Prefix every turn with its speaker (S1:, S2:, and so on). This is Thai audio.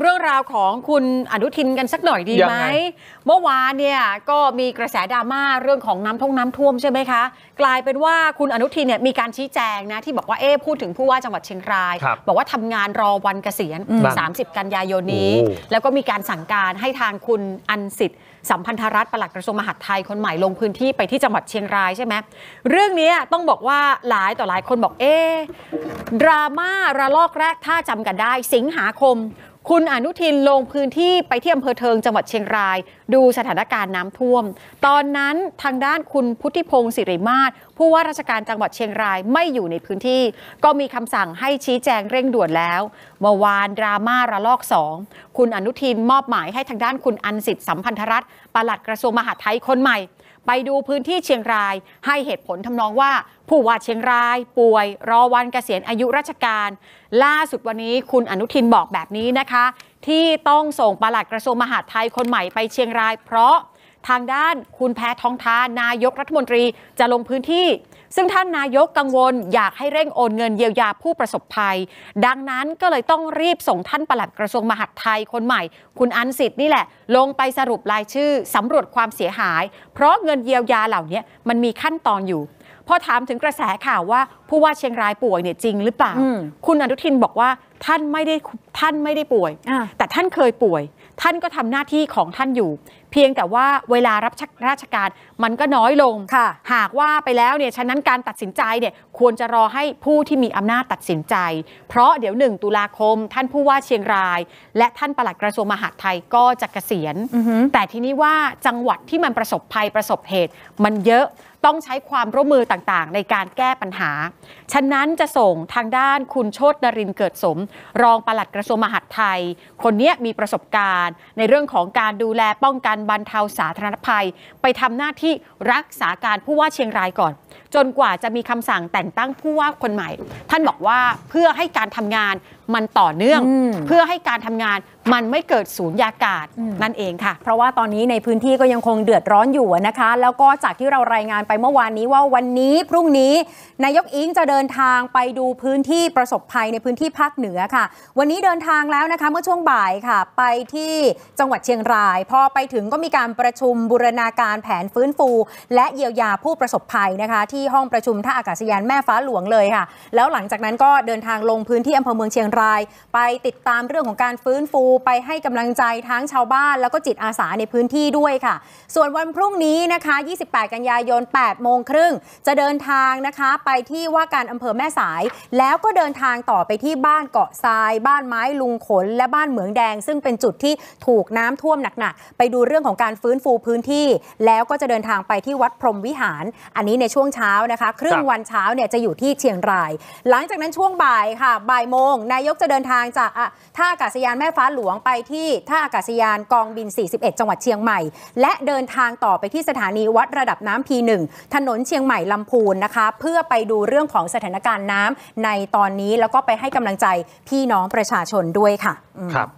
S1: เรื่องราวของคุณอนุทินกันสักหน่อยดีไหม เมื่อวานเนี่ยก็มีกระแสดราม่าเรื่องของน้ำท่วมน้าท่วมใช่ไหมคะ กลายเป็นว่าคุณอนุทินเนี่ยมีการชี้แจงนะที่บอกว่าเอ๊พูดถึงผู้ว่าจังหวัดเชียงรายรบบอกว่าทำงานรอวันเกษียณ 30 กันยายนนี้ แล้วก็มีการสั่งการให้ทางคุณอันสิทธิ์ สัมพันธรัฐประหลัดกระทรวงมหาดไทยคนใหม่ลงพื้นที่ไปที่จังหวัดเชียงรายใช่ไหมเรื่องนี้ต้องบอกว่าหลายต่อหลายคนบอกเอ๊ดราม่าระลอกแรกถ้าจำกันได้สิงหาคมคุณอนุทินลงพื้นที่ไปที่อำเภอเทิงจังหวัดเชียงราย ดูสถานการณ์น้ำท่วม ตอนนั้นทางด้านคุณพุทธิพงศ์สิริมาศผู้ว่าราชการจังหวัดเชียงรายไม่อยู่ในพื้นที่ ก็มีคำสั่งให้ชี้แจงเร่งด่วนแล้วเมื่อวานดราม่าระลอกสองคุณอนุทินมอบหมายให้ทางด้านคุณอันสิทธิ์สัมพันธรัตน์ปลัดกระทรวงมหาดไทยคนใหม่ไปดูพื้นที่เชียงรายให้เหตุผลทำนองว่าผู้ว่าเชียงราย ป่วย รอวันเกษียณอายุราชการ ล่าสุดวันนี้คุณอนุทินบอกแบบนี้นะคะ ที่ต้องส่งปลัดกระทรวงมหาดไทยคนใหม่ไปเชียงรายเพราะทางด้านคุณแพทองทานนายกรัฐมนตรีจะลงพื้นที่ ซึ่งท่านนายกกังวลอยากให้เร่งโอนเงินเยียวยาผู้ประสบภัย ดังนั้นก็เลยต้องรีบส่งท่านปลัดกระทรวงมหาดไทยคนใหม่ คุณอันสิทธิ์นี่แหละ ลงไปสรุปรายชื่อสำรวจความเสียหาย เพราะเงินเยียวยาเหล่านี้มันมีขั้นตอนอยู่พอถามถึงกระแสข่าวว่าผู้ว่าเชียงรายป่วยเนี่ยจริงหรือเปล่าคุณอนุทินบอกว่าท่านไม่ได้ท่านไม่ได้ป่วย แต่ท่านเคยป่วยท่านก็ทำหน้าที่ของท่านอยู่ เพียงแต่ว่าเวลารับราชการ มันก็น้อยลงหากว่าไปแล้วเนี่ยฉะนั้นการตัดสินใจเนี่ย ควรจะรอให้ผู้ที่มีอำนาจตัดสินใจ เพราะเดี๋ยวหนึ่งตุลาคม ท่านผู้ว่าเชียงรายและท่านปลัดกระทรวงมหาดไทยก็จะเกษียณแต่ทีนี้ว่าจังหวัดที่มันประสบภัยประสบเหตุมันเยอะต้องใช้ความร่วมมือต่างๆ ในการแก้ปัญหา ฉะนั้นจะส่งทางด้านคุณโชตนรินเกิดสม รองปลัดกระทรวงมหาดไทย คนนี้มีประสบการณ์ ในเรื่องของการดูแลป้องกันบรรเทาสาธารณภัย ไปทำหน้าที่รักษาการผู้ว่าเชียงรายก่อนจนกว่าจะมีคำสั่งแต่งตั้งผู้ว่าคนใหม่ ท่านบอกว่าเพื่อให้การทำงานมันต่อเนื่อง เพื่อให้การทำงานม
S2: ันไม่เกิดศูนยากาศนั่นเองค่ะ เพราะว่าตอนนี้ในพื้นที่ก็ยังคงเดือดร้อนอยู่นะคะ แล้วก็จากที่เรารายงานไปเมื่อวานนี้ว่าวันนี้พรุ่งนี้นายกอิงจะเดินทางไปดูพื้นที่ประสบภัยในพื้นที่ภาคเหนือค่ะ วันนี้เดินทางแล้วนะคะ เมื่อช่วงบ่ายค่ะ ไปที่จังหวัดเชียงราย พอไปถึงก็มีการประชุมบูรณาการแผนฟื้นฟู และเยียวยาผู้ประสบภัยนะคะที่ห้องประชุมท่าอากาศยานแม่ฟ้าหลวงเลยค่ะ แล้วหลังจากนั้นก็เดินทางลงพื้นที่อำเภอเมืองเชียงราย ไปติดตามเรื่องของการฟื้นฟูไปให้กำลังใจทั้งชาวบ้านแล้วก็จิตอาสาในพื้นที่ด้วยค่ะ ส่วนวันพรุ่งนี้นะคะ 28 กันยายน8โมงครึ่ง จะเดินทางนะคะไปที่ว่าการอำเภอแม่สาย แล้วก็เดินทางต่อไปที่บ้านเกาะทราย บ้านไม้ลุงขนและบ้านเหมืองแดง ซึ่งเป็นจุดที่ถูกน้ำท่วมหนักๆไปดูเรื่องของการฟื้นฟูพื้นที่ แล้วก็จะเดินทางไปที่วัดพรมวิหาร อันนี้ในช่วงเช้านะคะครึ่งวันเช้าเนี่ยจะอยู่ที่เชียงราย หลังจากนั้นช่วงบ่ายค่ะบ่ายโมงนายกจะเดินทางจากท่าอากาศยานแม่ฟ้าหลวงไปที่ท่าอากาศยานกองบิน 41 จังหวัดเชียงใหม่ และเดินทางต่อไปที่สถานีวัดระดับน้ำ P1 ถนนเชียงใหม่ลำพูนนะคะ เพื่อไปดูเรื่องของสถานการณ์น้ำในตอนนี้แล้วก็ไปให้กำลังใจพี่น้องประชาชนด้วยค่ะ
S1: ครับ